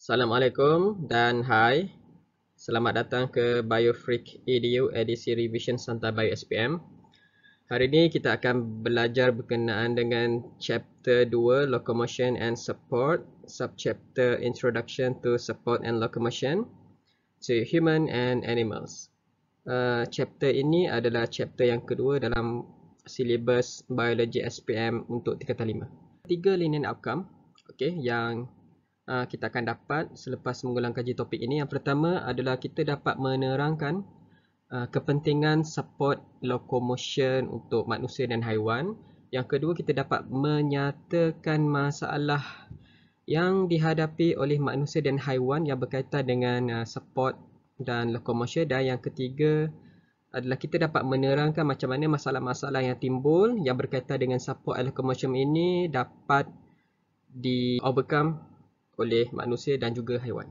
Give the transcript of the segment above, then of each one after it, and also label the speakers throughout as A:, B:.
A: Assalamualaikum dan hai. Selamat datang ke Biofreak EDU edisi revision Santa Bay SPM. Hari ini kita akan belajar berkenaan dengan chapter 2 locomotion and support, subchapter introduction to support and locomotion to human and animals. Uh, chapter ini adalah chapter yang kedua dalam Syllabus Biology SPM untuk tingkatan 5. Tiga linen outcome okay, yang uh, kita akan dapat selepas mengulang kaji topik ini. Yang pertama adalah kita dapat menerangkan uh, kepentingan support locomotion untuk manusia dan haiwan. Yang kedua kita dapat menyatakan masalah yang dihadapi oleh manusia dan haiwan yang berkaitan dengan uh, support dan locomotion. Dan yang ketiga adalah adalah kita dapat menerangkan macam mana masalah-masalah yang timbul yang berkaitan dengan support locomotion ini dapat di overcome oleh manusia dan juga haiwan.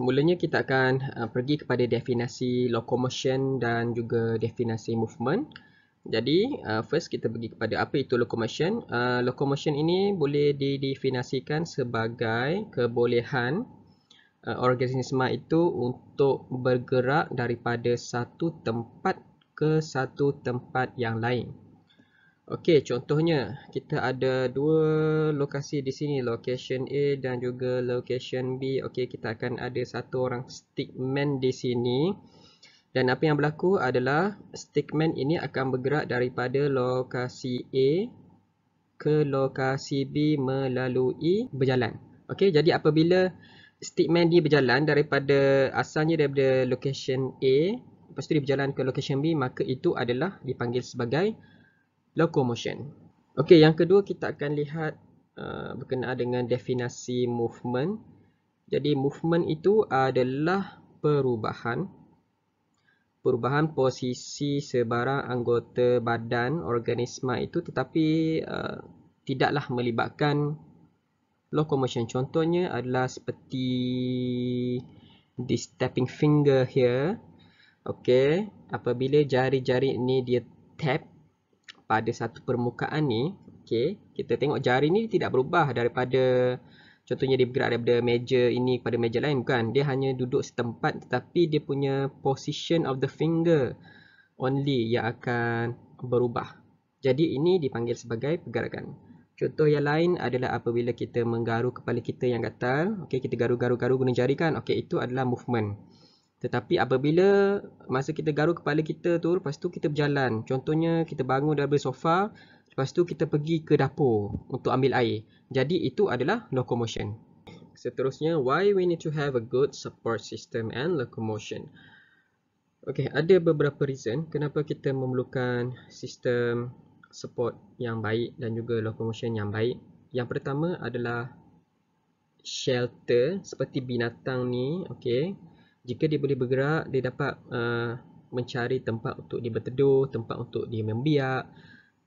A: Mulanya kita akan uh, pergi kepada definisi locomotion dan juga definisi movement. Jadi uh, first kita pergi kepada apa itu locomotion. Uh, locomotion ini boleh didefinisikan sebagai kebolehan uh, eh, organisma itu untuk bergerak daripada satu tempat ke satu tempat yang lain. Okey, contohnya kita ada dua lokasi di sini, location A dan juga location B. Okey, kita akan ada satu orang stickman di sini. Dan apa yang berlaku adalah stickman ini akan bergerak daripada lokasi A ke lokasi B melalui berjalan. Okey, jadi apabila statement dia berjalan daripada asalnya daripada location A lepas tu dia berjalan ke location B maka itu adalah dipanggil sebagai locomotion. Okey, yang kedua kita akan lihat uh, berkenaan dengan definisi movement. Jadi movement itu adalah perubahan perubahan posisi sebarang anggota badan organisma itu tetapi uh, tidaklah melibatkan locomotion contohnya adalah seperti this tapping finger here okey apabila jari-jari ni dia tap pada satu permukaan ni okey kita tengok jari ni tidak berubah daripada contohnya dia bergerak daripada meja ini kepada meja lain bukan dia hanya duduk setempat tetapi dia punya position of the finger only yang akan berubah jadi ini dipanggil sebagai pergerakan Contoh yang lain adalah apabila kita menggaru kepala kita yang gatal. Okey, kita garu-garu-garu guna jari kan? Okey, itu adalah movement. Tetapi apabila masa kita garu kepala kita tu, lepas tu kita berjalan. Contohnya kita bangun dari sofa, lepas tu kita pergi ke dapur untuk ambil air. Jadi itu adalah locomotion. Seterusnya, why we need to have a good support system and locomotion? Okey, ada beberapa reason kenapa kita memerlukan sistem support yang baik dan juga locomotion yang baik. Yang pertama adalah shelter seperti binatang ni, okay. Jika dia boleh bergerak, dia dapat uh, mencari tempat untuk dia berteduh, tempat untuk dia membiak,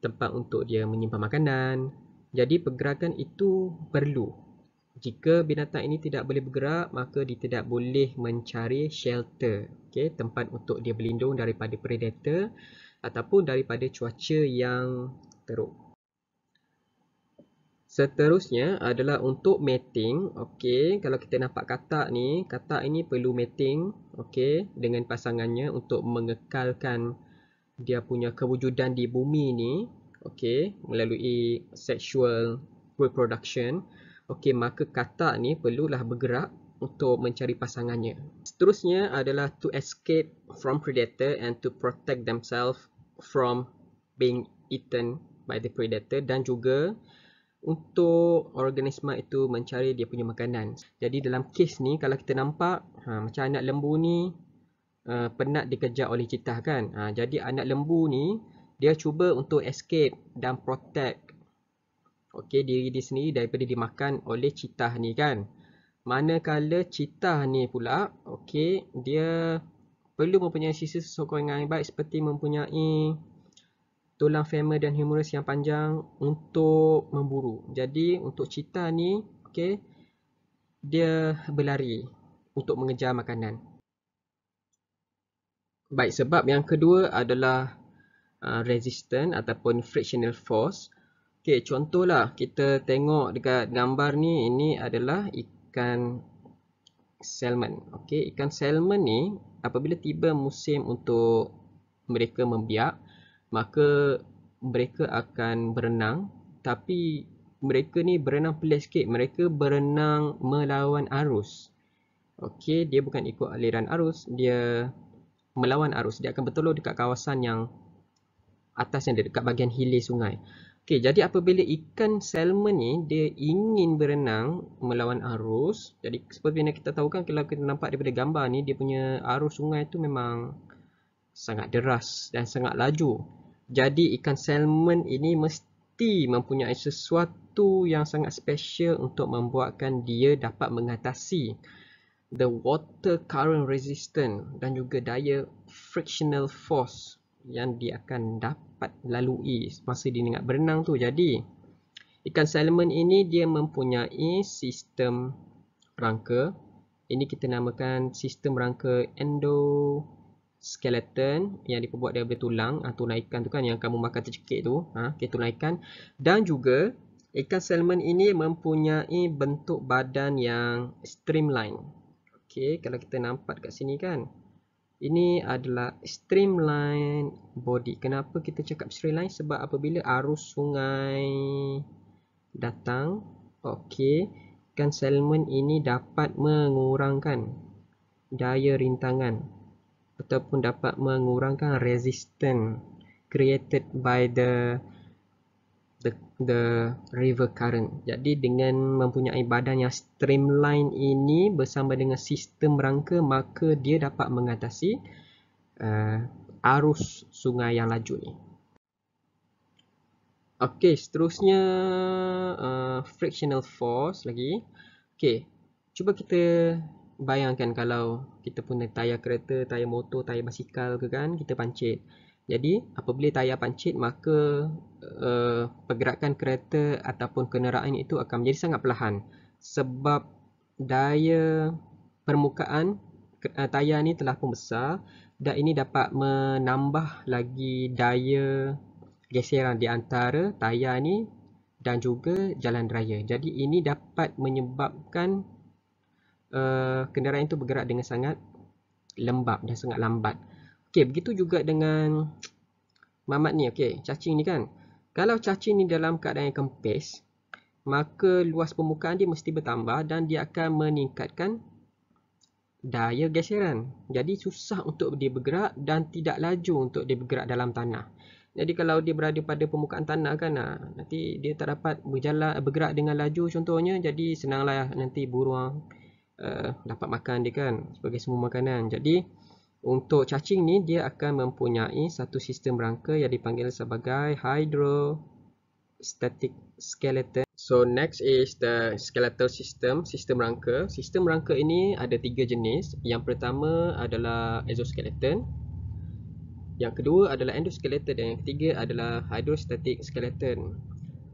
A: tempat untuk dia menyimpan makanan. Jadi pergerakan itu perlu. Jika binatang ini tidak boleh bergerak, maka dia tidak boleh mencari shelter, okay? tempat untuk dia berlindung daripada predator ataupun daripada cuaca yang teruk. Seterusnya adalah untuk mating. Okey, kalau kita nampak katak ni, katak ini perlu mating, okey, dengan pasangannya untuk mengekalkan dia punya kewujudan di bumi ni, okey, melalui sexual reproduction. Okey, maka katak ni perlulah bergerak untuk mencari pasangannya. Seterusnya adalah to escape from predator and to protect themselves from being eaten by the predator dan juga untuk organisma itu mencari dia punya makanan. Jadi dalam kes ni kalau kita nampak ha, macam anak lembu ni uh, penat dikejar oleh citah kan. Ha, jadi anak lembu ni dia cuba untuk escape dan protect okay, diri dia sendiri daripada dimakan oleh citah ni kan. Manakala citah ni pula okay, dia perlu mempunyai sisi sokongan yang baik seperti mempunyai tulang femur dan humerus yang panjang untuk memburu. Jadi untuk cita ni, okey, dia berlari untuk mengejar makanan. Baik sebab yang kedua adalah uh, resistant ataupun frictional force. Okey, contohlah kita tengok dekat gambar ni, ini adalah ikan salmon. Okey, ikan salmon ni apabila tiba musim untuk mereka membiak, maka mereka akan berenang tapi mereka ni berenang pelik sikit. Mereka berenang melawan arus. Okey, dia bukan ikut aliran arus, dia melawan arus. Dia akan bertelur dekat kawasan yang atas yang dekat bahagian hilir sungai. Okey, jadi apabila ikan salmon ni dia ingin berenang melawan arus. Jadi seperti yang kita tahu kan kalau kita nampak daripada gambar ni dia punya arus sungai tu memang sangat deras dan sangat laju. Jadi ikan salmon ini mesti mempunyai sesuatu yang sangat special untuk membuatkan dia dapat mengatasi the water current resistance dan juga daya frictional force yang dia akan dapat dapat lalui semasa dia nak berenang tu. Jadi ikan salmon ini dia mempunyai sistem rangka. Ini kita namakan sistem rangka endoskeleton yang diperbuat daripada tulang atau ah, ha, ikan tu kan yang kamu makan tercekik tu. Ha, ah, okay, tulang ikan. Dan juga ikan salmon ini mempunyai bentuk badan yang streamline. Okay, kalau kita nampak kat sini kan. Ini adalah streamline body. Kenapa kita cakap streamline? Sebab apabila arus sungai datang, okey, kan Salmon ini dapat mengurangkan daya rintangan ataupun dapat mengurangkan resistance created by the the, the river current. Jadi dengan mempunyai badan yang streamline ini bersama dengan sistem rangka maka dia dapat mengatasi uh, arus sungai yang laju ni. Okey, seterusnya uh, frictional force lagi. Okey, cuba kita bayangkan kalau kita punya tayar kereta, tayar motor, tayar basikal ke kan, kita pancit. Jadi apabila tayar pancit maka uh, pergerakan kereta ataupun kenderaan itu akan menjadi sangat perlahan sebab daya permukaan uh, tayar ini telah pun besar dan ini dapat menambah lagi daya geseran di antara tayar ini dan juga jalan raya. Jadi ini dapat menyebabkan uh, kenderaan itu bergerak dengan sangat lembab dan sangat lambat. Okey, begitu juga dengan mamat ni. Okey, cacing ni kan. Kalau cacing ni dalam keadaan yang kempis, maka luas permukaan dia mesti bertambah dan dia akan meningkatkan daya geseran. Jadi susah untuk dia bergerak dan tidak laju untuk dia bergerak dalam tanah. Jadi kalau dia berada pada permukaan tanah kan ah, nanti dia tak dapat berjalan bergerak dengan laju contohnya jadi senanglah nanti burung uh, dapat makan dia kan sebagai semua makanan. Jadi untuk cacing ni dia akan mempunyai satu sistem rangka yang dipanggil sebagai hydrostatic skeleton. So next is the skeletal system, sistem rangka. Sistem rangka ini ada tiga jenis. Yang pertama adalah exoskeleton. Yang kedua adalah endoskeleton dan yang ketiga adalah hydrostatic skeleton.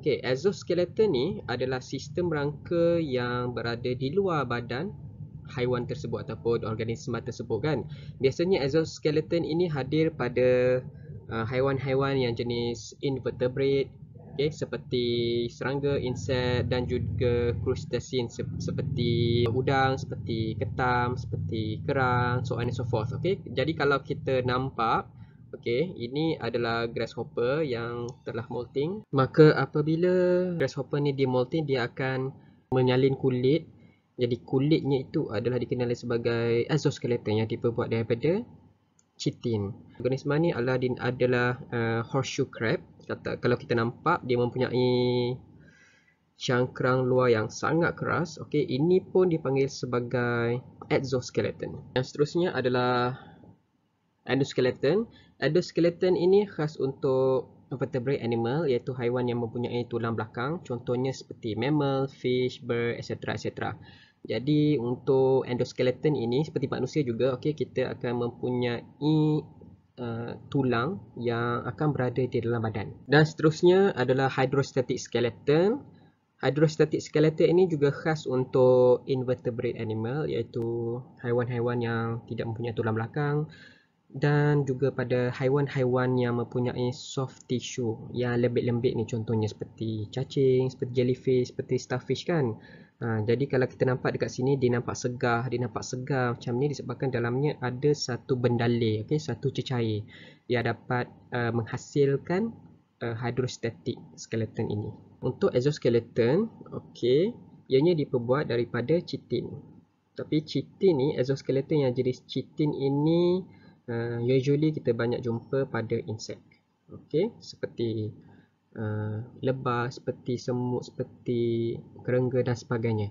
A: Okay, exoskeleton ni adalah sistem rangka yang berada di luar badan haiwan tersebut ataupun organisma tersebut kan biasanya exoskeleton ini hadir pada uh, haiwan-haiwan yang jenis invertebrate okay, seperti serangga, insect dan juga crustacean se- seperti udang, seperti ketam, seperti kerang so on and so forth okay? jadi kalau kita nampak Okey, ini adalah grasshopper yang telah molting. Maka apabila grasshopper ni dia molting, dia akan menyalin kulit jadi kulitnya itu adalah dikenali sebagai exoskeleton yang diperbuat daripada chitin. Organisma ni adalah adalah eh, uh, horseshoe crab. Kata kalau kita nampak dia mempunyai cangkrang luar yang sangat keras. Okey, ini pun dipanggil sebagai exoskeleton. Yang seterusnya adalah endoskeleton. Endoskeleton ini khas untuk vertebrate animal iaitu haiwan yang mempunyai tulang belakang contohnya seperti mammal, fish, bird, etc. etc. Jadi untuk endoskeleton ini seperti manusia juga okey kita akan mempunyai Uh, tulang yang akan berada di dalam badan dan seterusnya adalah hydrostatic skeleton hydrostatic skeleton ini juga khas untuk invertebrate animal iaitu haiwan-haiwan yang tidak mempunyai tulang belakang uh, dan juga pada haiwan-haiwan yang mempunyai soft tissue yang lembik-lembik ni contohnya seperti cacing, seperti jellyfish, seperti starfish kan. Ha, jadi kalau kita nampak dekat sini dia nampak segar, dia nampak segar macam ni disebabkan dalamnya ada satu benda le, okey, satu cecair yang dapat uh, menghasilkan uh, hydrostatic skeleton ini. Untuk exoskeleton, okey, ianya diperbuat daripada chitin. Tapi chitin ni exoskeleton yang jenis chitin ini uh, usually kita banyak jumpa pada insect. Okey, seperti uh, ah, lebah, seperti semut, seperti kerengga dan sebagainya.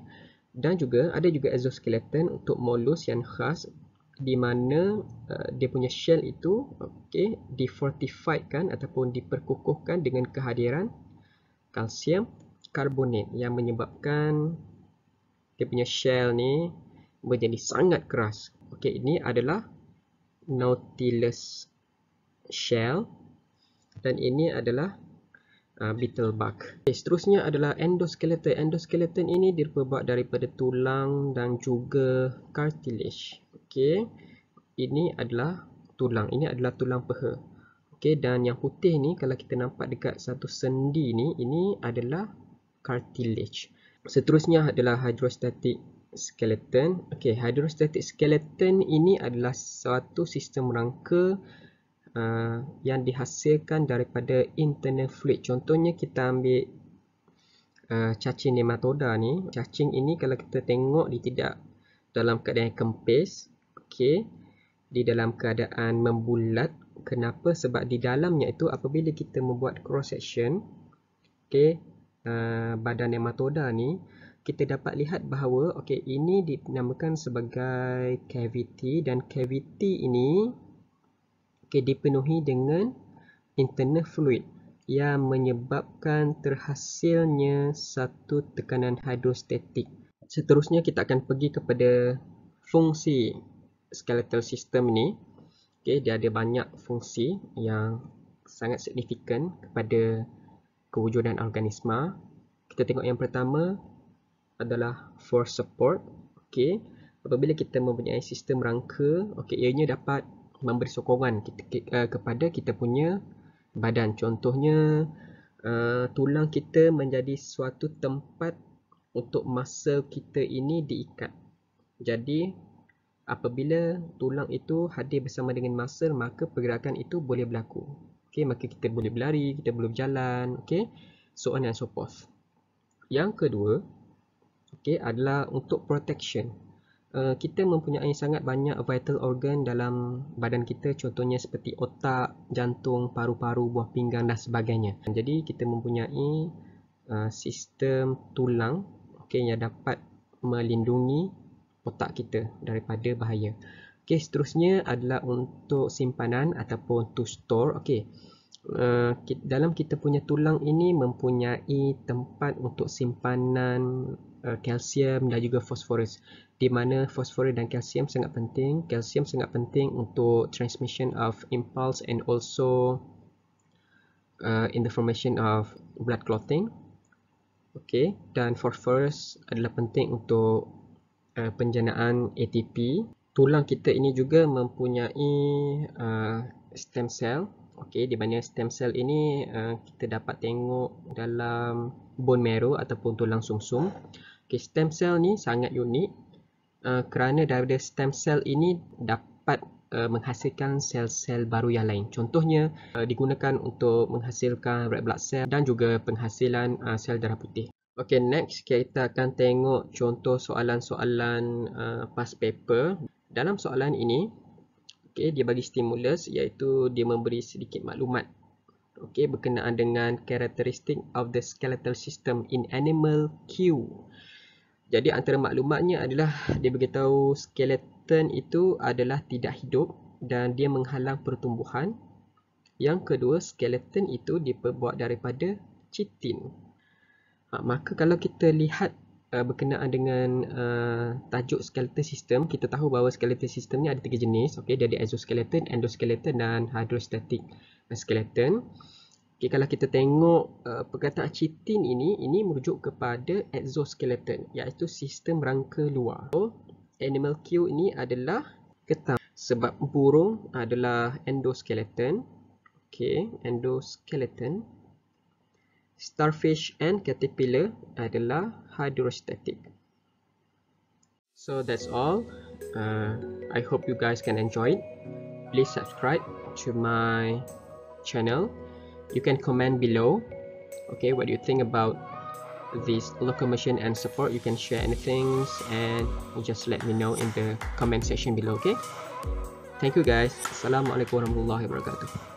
A: Dan juga ada juga exoskeleton untuk molus yang khas di mana uh, dia punya shell itu okey difortified kan ataupun diperkukuhkan dengan kehadiran kalsium karbonat yang menyebabkan dia punya shell ni menjadi sangat keras. Okey ini adalah Nautilus shell dan ini adalah uh, beetle bug. Okay, seterusnya adalah endoskeleton. Endoskeleton ini diperbuat daripada tulang dan juga cartilage. Okey. Ini adalah tulang. Ini adalah tulang peha. Okey dan yang putih ni kalau kita nampak dekat satu sendi ni ini adalah cartilage. Seterusnya adalah hydrostatic skeleton. Okey, hydrostatic skeleton ini adalah suatu sistem rangka uh, yang dihasilkan daripada internal fluid. Contohnya kita ambil uh, cacing nematoda ni. Cacing ini kalau kita tengok dia tidak dalam keadaan yang kempis. Okey. Di dalam keadaan membulat. Kenapa? Sebab di dalamnya itu apabila kita membuat cross section, okey, uh, badan nematoda ni kita dapat lihat bahawa okey ini dinamakan sebagai cavity dan cavity ini okey dipenuhi dengan internal fluid yang menyebabkan terhasilnya satu tekanan hidrostatik. Seterusnya kita akan pergi kepada fungsi skeletal system ini. Okey, dia ada banyak fungsi yang sangat signifikan kepada kewujudan organisma. Kita tengok yang pertama, adalah for support. Okey. Apabila kita mempunyai sistem rangka, okey ianya dapat memberi sokongan kita, ke, uh, kepada kita punya badan. Contohnya uh, tulang kita menjadi suatu tempat untuk muscle kita ini diikat. Jadi apabila tulang itu hadir bersama dengan muscle, maka pergerakan itu boleh berlaku. Okey, maka kita boleh berlari, kita boleh berjalan, okey. So on and so forth. Yang kedua, okay, adalah untuk protection. Uh, kita mempunyai sangat banyak vital organ dalam badan kita contohnya seperti otak, jantung, paru-paru, buah pinggang dan sebagainya. Jadi kita mempunyai uh, sistem tulang okay, yang dapat melindungi otak kita daripada bahaya. Okey, seterusnya adalah untuk simpanan ataupun to store. Okey. Uh, dalam kita punya tulang ini mempunyai tempat untuk simpanan Eh, kalsium dan juga fosforus di mana fosforus dan kalsium sangat penting kalsium sangat penting untuk transmission of impulse and also uh, in the formation of blood clotting okay dan fosforus adalah penting untuk uh, penjanaan ATP tulang kita ini juga mempunyai uh, stem cell Okey, di mana stem cell ini uh, kita dapat tengok dalam bone marrow ataupun tulang sumsum. -sum. Okay, stem cell ni sangat unik uh, kerana daripada stem cell ini dapat uh, menghasilkan sel-sel baru yang lain. Contohnya uh, digunakan untuk menghasilkan red blood cell dan juga penghasilan uh, sel darah putih. Okay, next kita akan tengok contoh soalan-soalan uh, past paper. Dalam soalan ini, okay, dia bagi stimulus iaitu dia memberi sedikit maklumat okay, berkenaan dengan karakteristik of the skeletal system in animal Q. Jadi antara maklumatnya adalah dia beritahu skeleton itu adalah tidak hidup dan dia menghalang pertumbuhan. Yang kedua, skeleton itu diperbuat daripada chitin. Ha, maka kalau kita lihat uh, berkenaan dengan uh, tajuk skeleton system, kita tahu bahawa skeleton system ni ada tiga jenis. Okay, dia ada exoskeleton, endoskeleton dan hydrostatic skeleton. Uh, Okay, kalau kita tengok uh, perkataan chitin ini, ini merujuk kepada exoskeleton iaitu sistem rangka luar. So, animal Q ini adalah ketam sebab burung adalah endoskeleton. Okay, endoskeleton. Starfish and caterpillar adalah hydrostatic. So that's all. Uh, I hope you guys can enjoy it. Please subscribe to my channel you can comment below okay what you think about this locomotion and support you can share anything and you just let me know in the comment section below okay thank you guys assalamualaikum warahmatullahi wabarakatuh